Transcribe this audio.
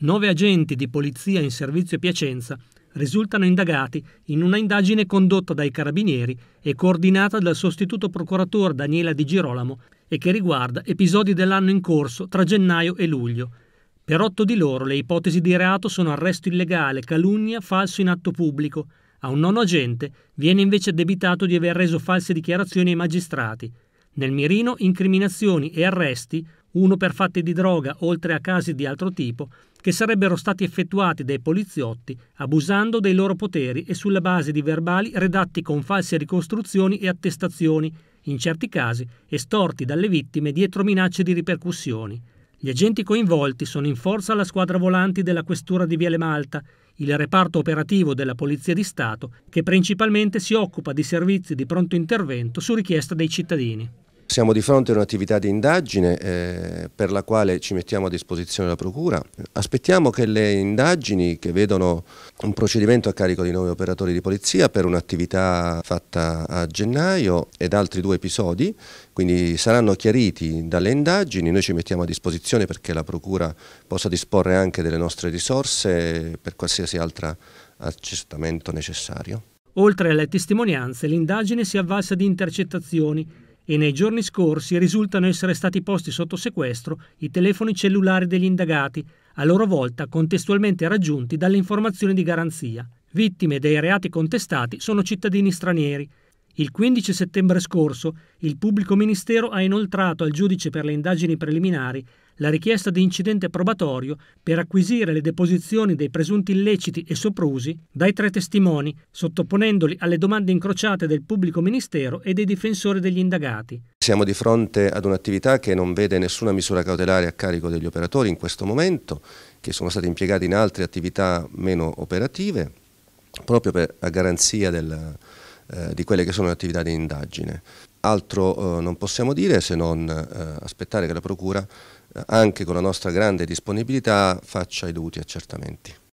Nove agenti di polizia in servizio a Piacenza risultano indagati in una indagine condotta dai carabinieri e coordinata dal sostituto procuratore Daniela Di Girolamo e che riguarda episodi dell'anno in corso tra gennaio e luglio. Per otto di loro le ipotesi di reato sono arresto illegale, calunnia, falso in atto pubblico. A un nono agente viene invece debitato di aver reso false dichiarazioni ai magistrati. Nel mirino incriminazioni e arresti, uno per fatti di droga oltre a casi di altro tipo, che sarebbero stati effettuati dai poliziotti abusando dei loro poteri e sulla base di verbali redatti con false ricostruzioni e attestazioni, in certi casi estorti dalle vittime dietro minacce di ripercussioni. Gli agenti coinvolti sono in forza alla squadra volanti della Questura di Viale Malta, il reparto operativo della Polizia di Stato, che principalmente si occupa di servizi di pronto intervento su richiesta dei cittadini. Siamo di fronte a un'attività di indagine eh, per la quale ci mettiamo a disposizione la Procura. Aspettiamo che le indagini che vedono un procedimento a carico di nove operatori di polizia per un'attività fatta a gennaio ed altri due episodi, quindi saranno chiariti dalle indagini, noi ci mettiamo a disposizione perché la Procura possa disporre anche delle nostre risorse per qualsiasi altro accertamento necessario. Oltre alle testimonianze, l'indagine si avvalsa di intercettazioni e nei giorni scorsi risultano essere stati posti sotto sequestro i telefoni cellulari degli indagati, a loro volta contestualmente raggiunti dalle informazioni di garanzia. Vittime dei reati contestati sono cittadini stranieri, il 15 settembre scorso il pubblico ministero ha inoltrato al giudice per le indagini preliminari la richiesta di incidente probatorio per acquisire le deposizioni dei presunti illeciti e soprusi dai tre testimoni, sottoponendoli alle domande incrociate del pubblico ministero e dei difensori degli indagati. Siamo di fronte ad un'attività che non vede nessuna misura cautelare a carico degli operatori in questo momento, che sono stati impiegati in altre attività meno operative, proprio per, a garanzia del eh, di quelle che sono le attività di indagine. Altro eh, non possiamo dire se non eh, aspettare che la Procura, eh, anche con la nostra grande disponibilità, faccia i dovuti accertamenti.